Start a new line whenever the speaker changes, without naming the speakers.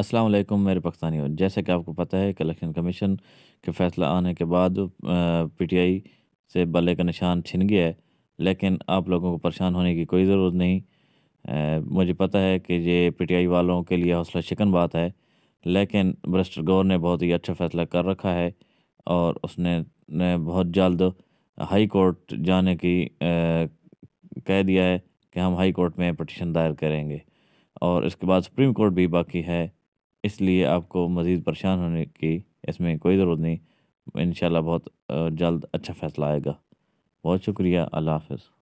अस्सलाम वालेकुम मेरे पाकिस्तानियों जैसे कि आपको पता है कि इलेक्शन कमीशन के फैसला आने के बाद पीटीआई से बल्ले का निशान छिन गया है लेकिन आप लोगों को परेशान होने की कोई ज़रूरत नहीं आ, मुझे पता है कि ये पीटीआई वालों के लिए हौसला शिकन बात है लेकिन ब्रिस्टर गौर ने बहुत ही अच्छा फैसला कर रखा है और उसने ने बहुत जल्द हाई कोर्ट जाने की आ, कह दिया है कि हम हाई कोर्ट में पटिशन दायर करेंगे और इसके बाद सुप्रीम कोर्ट भी बाकी है इसलिए आपको मज़ीद परेशान होने की इसमें कोई ज़रूरत नहीं इन बहुत जल्द अच्छा फ़ैसला आएगा बहुत शुक्रिया अल्लाह हाफ़िज़